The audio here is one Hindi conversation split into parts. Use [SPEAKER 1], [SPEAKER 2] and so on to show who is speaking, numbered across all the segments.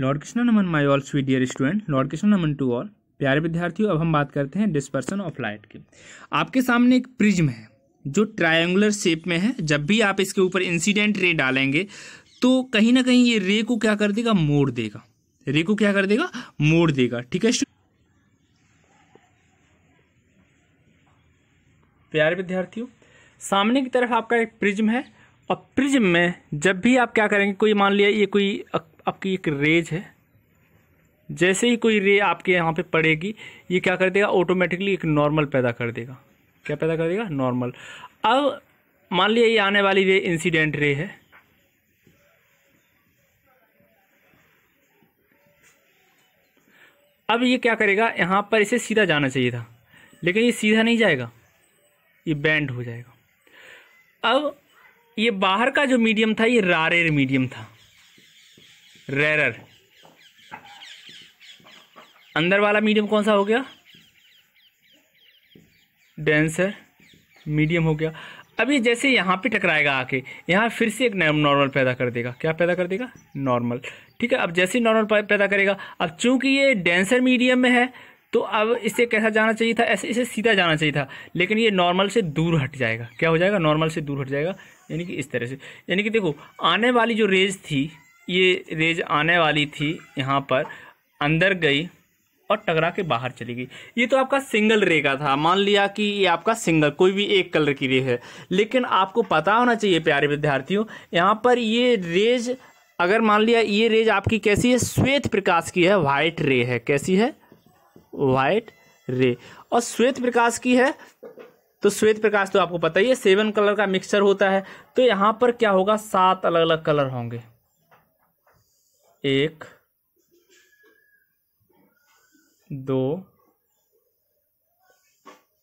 [SPEAKER 1] लॉर्ड कृष्णा नमन my all sweet dear student lord Krishna नमन टू ऑल प्यारे विद्यार्थियों अब हम बात करते हैं डिस्पर्सन ऑफ लाइट की आपके सामने एक प्रिज्म है जो ट्रायंगुलर शेप में है जब भी आप इसके ऊपर इंसिडेंट रे डालेंगे तो कहीं ना कहीं ये रे को क्या कर देगा मोड़ देगा रे को क्या कर देगा मोड़ देगा ठीक है प्यारे विद्यार्थियों सामने की तरफ आपका एक प्रिज्म है और प्रिज्म में जब भी आप क्या करेंगे कोई मान लिया ये कोई आपकी एक रेज है जैसे ही कोई रे आपके यहाँ पे पड़ेगी ये क्या कर देगा ऑटोमेटिकली एक नॉर्मल पैदा कर देगा क्या पैदा कर देगा नॉर्मल अब मान लिया ये आने वाली रे इंसिडेंट रे है अब ये क्या करेगा यहाँ पर इसे सीधा जाना चाहिए था लेकिन ये सीधा नहीं जाएगा ये बैंड हो जाएगा अब ये बाहर का जो मीडियम था ये रारेर मीडियम था रेरर अंदर वाला मीडियम कौन सा हो गया डेंसर मीडियम हो गया अभी जैसे यहाँ पे टकराएगा आके यहाँ फिर से एक नॉर्मल पैदा कर देगा क्या पैदा कर देगा नॉर्मल ठीक है अब जैसे ही नॉर्मल पैदा करेगा अब चूंकि ये डेंसर मीडियम में है तो अब इसे कैसा जाना चाहिए था ऐसे इसे सीधा जाना चाहिए था लेकिन ये नॉर्मल से दूर हट जाएगा क्या हो जाएगा नॉर्मल से दूर हट जाएगा यानी कि इस तरह से यानी कि देखो आने वाली जो रेज थी ये रेज आने वाली थी यहाँ पर अंदर गई और टकरा के बाहर चली गई ये तो आपका सिंगल रे का था मान लिया कि ये आपका सिंगल कोई भी एक कलर की रे है लेकिन आपको पता होना चाहिए प्यारे विद्यार्थियों यहाँ पर ये रेज अगर मान लिया ये रेज आपकी कैसी है श्वेत प्रकाश की है वाइट रे है कैसी है वाइट रे और श्वेत प्रकाश की है तो श्वेत प्रकाश तो आपको पता ही है सेवन कलर का मिक्सचर होता है तो यहाँ पर क्या होगा सात अलग अलग कलर होंगे एक दो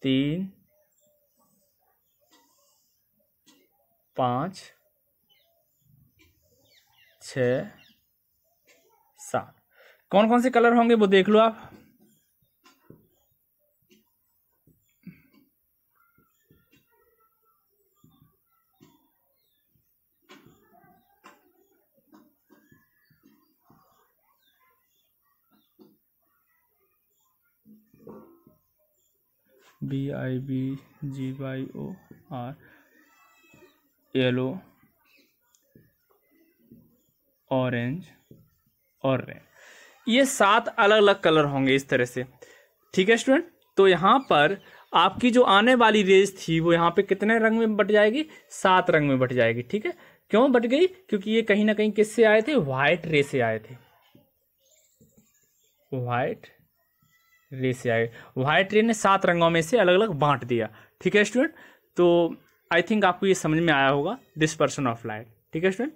[SPEAKER 1] तीन पाँच छ सात कौन कौन से कलर होंगे वो देख लो आप B I B G Y O R yellow orange और रेड ये सात अलग अलग कलर होंगे इस तरह से ठीक है स्टूडेंट तो यहाँ पर आपकी जो आने वाली रेज थी वो यहाँ पे कितने रंग में बट जाएगी सात रंग में बट जाएगी ठीक है क्यों बट गई क्योंकि ये कहीं ना कहीं किससे आए थे व्हाइट रे से आए थे वाइट रेसियाइड व्हाइट रे ने सात रंगों में से अलग अलग बांट दिया ठीक है स्टूडेंट तो आई थिंक आपको ये समझ में आया होगा डिस्पर्सन ऑफ लाइट ठीक है student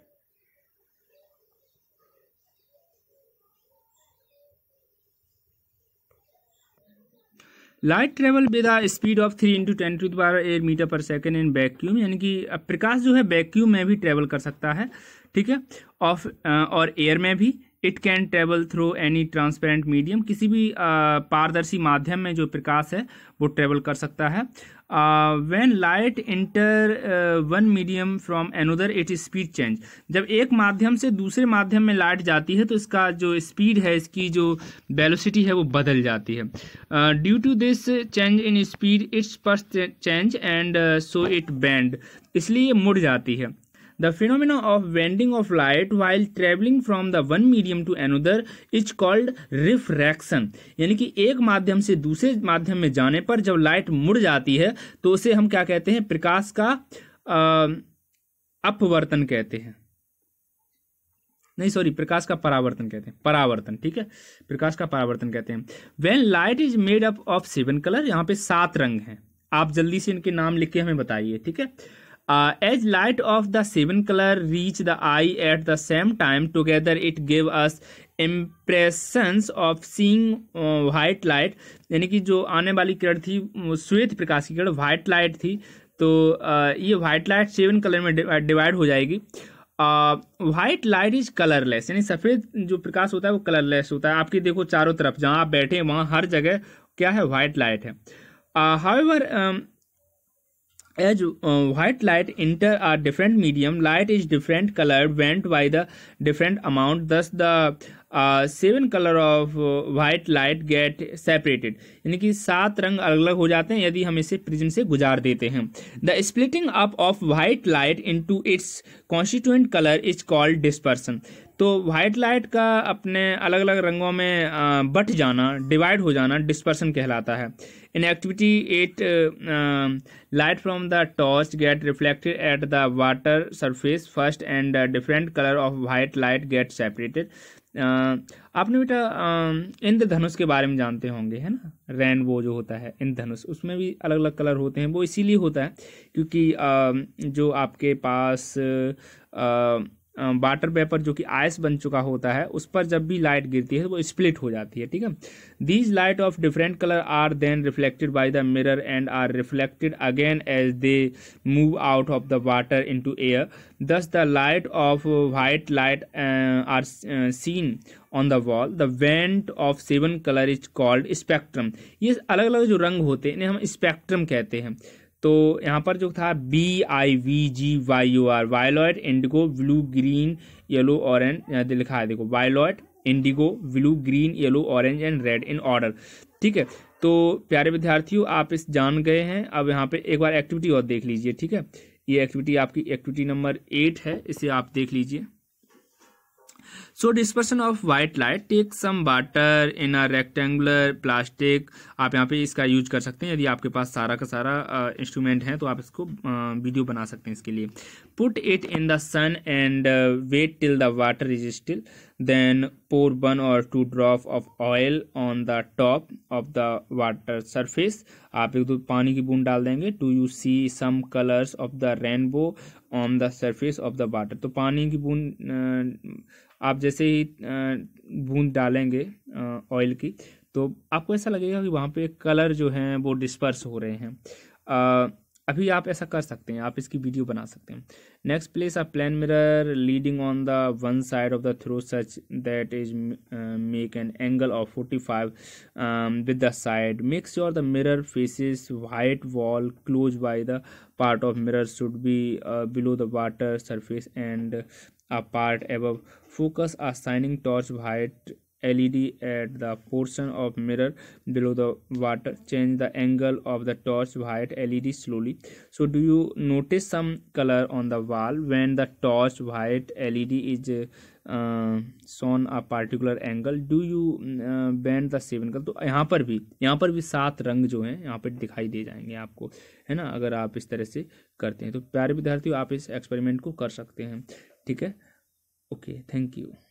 [SPEAKER 1] light travel with a speed of three into ten to the air metre per second in vacuum यानी कि प्रकाश जो है वैक्यूम में भी ट्रेवल कर सकता है ठीक है ऑफ और एयर में भी it can travel through any transparent medium किसी भी पारदर्शी माध्यम में जो प्रकाश है वो ट्रेवल कर सकता है when light enter one medium from another it speed change जब एक माध्यम से दूसरे माध्यम में लाइट जाती है तो इसका जो स्पीड है इसकी जो वेलोसिटी है वो बदल जाती है due to this change in speed its पर्स change and so it bend इसलिए ये मुड़ जाती है The phenomena of bending of light while traveling from the one medium to another is called refraction यानी कि एक माध्यम से दूसरे माध्यम में जाने पर जब लाइट मुड़ जाती है तो उसे हम क्या कहते हैं प्रकाश का अपवर्तन कहते हैं नहीं सॉरी प्रकाश का परावर्तन कहते हैं परावर्तन ठीक है प्रकाश का परावर्तन कहते हैं when light is made up of seven colour यहाँ पे सात रंग हैं आप जल्दी से इनके नाम लिख के हमें बताइए ठीक है uh, as light of the seven color reach the eye at the same time together it gave us impressions of seeing white light यानी कि जो आने वाली किरण थी श्वेत प्रकाश की किरण वाइट लाइट थी तो uh, ये वाइट लाइट सेवन कलर में डिवाइड uh, हो जाएगी वाइट लाइट इज कलरलेस यानी सफ़ेद जो प्रकाश होता है वो कलरलेस होता है आपकी देखो चारों तरफ जहाँ आप बैठे हैं वहाँ हर जगह क्या है वाइट लाइट है how uh, ever as uh, white light enter a different medium light is different color went by the different amount thus the seven colour of white light get separated यानी कि सात रंग अलग अलग हो जाते हैं यदि हम इसे प्रिज्म से गुजार देते हैं the splitting up of white light into its constituent colour is called dispersion तो वाइट लाइट का अपने अलग अलग रंगों में बट जाना डिवाइड हो जाना डिस्पर्सन कहलाता है in activity eight light from the torch get reflected at the water surface first and different colour of white light get separated आपने बेटा इंद्रधनुष के बारे में जानते होंगे है ना रेनबो जो होता है इंद्रधनुष उसमें भी अलग अलग कलर होते हैं वो इसीलिए होता है क्योंकि जो आपके पास वाटर पेपर जो कि आइस बन चुका होता है उस पर जब भी लाइट गिरती है तो वो स्प्लिट हो जाती है ठीक है these light of different colour are then reflected by the mirror and are reflected again as they move out of the water into air thus the light of white light are seen on the wall the band of seven colour is called spectrum ये अलग अलग जो रंग होते हैं इन्हें हम स्पेक्ट्रम कहते हैं तो यहाँ पर जो था B I V G Y U R violet indigo blue green yellow orange यहाँ लिखा है देखो violet indigo blue green yellow orange and red in order ठीक है तो प्यारे विद्यार्थियों आप इस जान गए हैं अब यहाँ पे एक बार एक्टिविटी और देख लीजिए ठीक है ये एक्टिविटी आपकी एक्टिविटी नंबर एट है इसे आप देख लीजिए so dispersion of white light take some water in a rectangular plastic आप यहाँ पे इसका यूज कर सकते हैं यदि आपके पास सारा का सारा इंस्ट्रूमेंट है तो आप इसको वीडियो बना सकते हैं इसके लिए put it in the sun and wait till the water is still then pour one or two drop of oil on the top of the water surface आप एक दो पानी की बूंद डाल देंगे to you see some colours of the rainbow on the surface of the water तो पानी की बूंद आप जैसे ही बूंद डालेंगे ऑयल की तो आपको ऐसा लगेगा कि वहाँ पे कलर जो हैं वो डिस्पर्स हो रहे हैं अभी आप ऐसा कर सकते हैं आप इसकी वीडियो बना सकते हैं next place a plane mirror leaning on the one side of the trough such that is make an angle of forty five with the side make sure the mirror faces white wall close by the part of mirror should be below the water surface and a part above focus a shining torch white LED at the portion of mirror below the water change the angle of the torch via LED slowly so do you notice some color on the wall when the torch via LED is uh, shown a particular angle do you uh, bend the same angle तो यहाँ पर भी यहाँ पर भी सात रंग जो हैं यहाँ पर दिखाई दे जाएंगे आपको है ना अगर आप इस तरह से करते हैं तो प्यारे विद्यार्थियों आप इस एक्सपेरिमेंट को कर सकते हैं ठीक है ओके थैंक यू